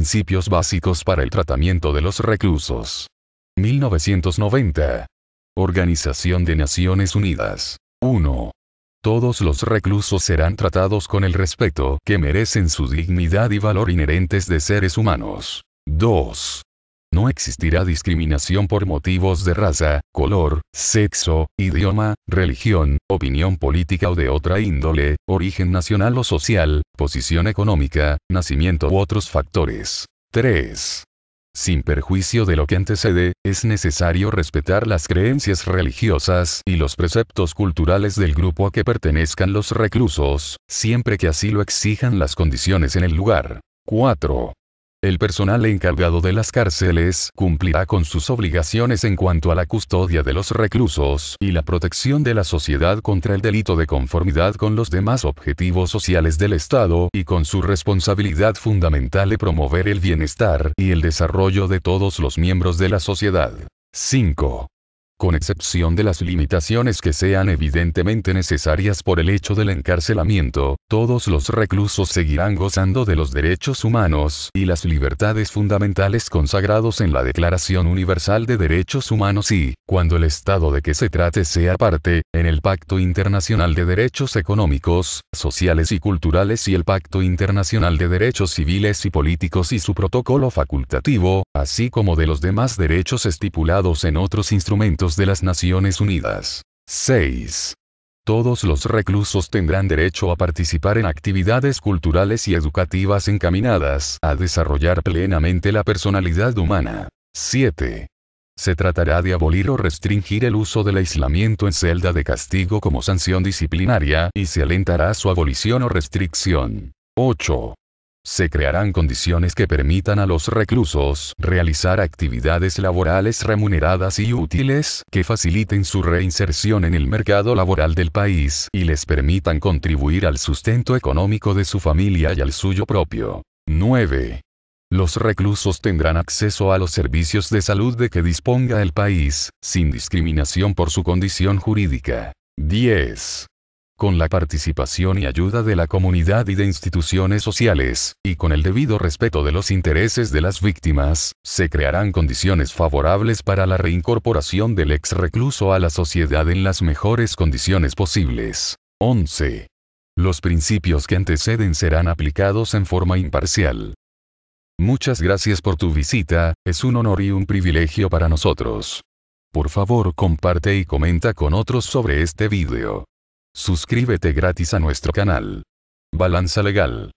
principios básicos para el tratamiento de los reclusos. 1990. Organización de Naciones Unidas. 1. Todos los reclusos serán tratados con el respeto que merecen su dignidad y valor inherentes de seres humanos. 2. No existirá discriminación por motivos de raza, color, sexo, idioma, religión, opinión política o de otra índole, origen nacional o social, posición económica, nacimiento u otros factores. 3. Sin perjuicio de lo que antecede, es necesario respetar las creencias religiosas y los preceptos culturales del grupo a que pertenezcan los reclusos, siempre que así lo exijan las condiciones en el lugar. 4. El personal encargado de las cárceles cumplirá con sus obligaciones en cuanto a la custodia de los reclusos y la protección de la sociedad contra el delito de conformidad con los demás objetivos sociales del Estado y con su responsabilidad fundamental de promover el bienestar y el desarrollo de todos los miembros de la sociedad. 5 con excepción de las limitaciones que sean evidentemente necesarias por el hecho del encarcelamiento, todos los reclusos seguirán gozando de los derechos humanos y las libertades fundamentales consagrados en la Declaración Universal de Derechos Humanos y, cuando el Estado de que se trate sea parte, en el Pacto Internacional de Derechos Económicos, Sociales y Culturales y el Pacto Internacional de Derechos Civiles y Políticos y su protocolo facultativo, así como de los demás derechos estipulados en otros instrumentos de las Naciones Unidas. 6. Todos los reclusos tendrán derecho a participar en actividades culturales y educativas encaminadas a desarrollar plenamente la personalidad humana. 7. Se tratará de abolir o restringir el uso del aislamiento en celda de castigo como sanción disciplinaria y se alentará su abolición o restricción. 8. Se crearán condiciones que permitan a los reclusos realizar actividades laborales remuneradas y útiles que faciliten su reinserción en el mercado laboral del país y les permitan contribuir al sustento económico de su familia y al suyo propio. 9. Los reclusos tendrán acceso a los servicios de salud de que disponga el país, sin discriminación por su condición jurídica. 10 con la participación y ayuda de la comunidad y de instituciones sociales, y con el debido respeto de los intereses de las víctimas, se crearán condiciones favorables para la reincorporación del ex recluso a la sociedad en las mejores condiciones posibles. 11. Los principios que anteceden serán aplicados en forma imparcial. Muchas gracias por tu visita, es un honor y un privilegio para nosotros. Por favor comparte y comenta con otros sobre este video. Suscríbete gratis a nuestro canal. Balanza Legal.